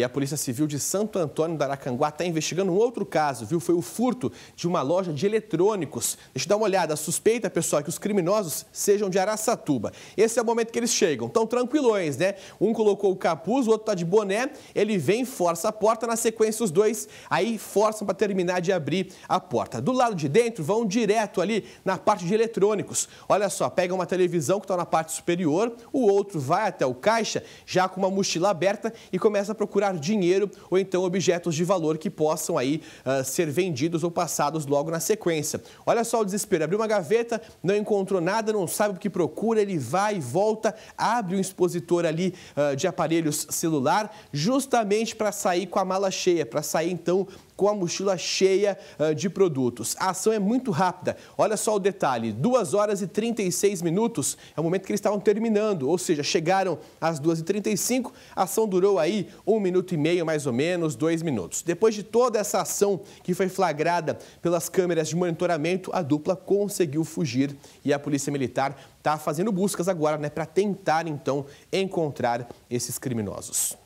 E a Polícia Civil de Santo Antônio do Aracanguá está investigando um outro caso, viu? Foi o furto de uma loja de eletrônicos. Deixa eu dar uma olhada. A suspeita, pessoal, é que os criminosos sejam de Araçatuba. Esse é o momento que eles chegam. Estão tranquilões, né? Um colocou o capuz, o outro está de boné. Ele vem, força a porta. Na sequência, os dois aí forçam para terminar de abrir a porta. Do lado de dentro, vão direto ali na parte de eletrônicos. Olha só, pegam uma televisão que está na parte superior, o outro vai até o caixa, já com uma mochila aberta e começa a procurar dinheiro ou então objetos de valor que possam aí uh, ser vendidos ou passados logo na sequência. Olha só o desespero, abriu uma gaveta, não encontrou nada, não sabe o que procura, ele vai e volta, abre um expositor ali uh, de aparelhos celular, justamente para sair com a mala cheia, para sair então com a mochila cheia ah, de produtos. A ação é muito rápida. Olha só o detalhe: 2 horas e 36 minutos é o momento que eles estavam terminando, ou seja, chegaram às 2h35. A ação durou aí um minuto e meio, mais ou menos, dois minutos. Depois de toda essa ação que foi flagrada pelas câmeras de monitoramento, a dupla conseguiu fugir e a Polícia Militar está fazendo buscas agora né, para tentar então encontrar esses criminosos.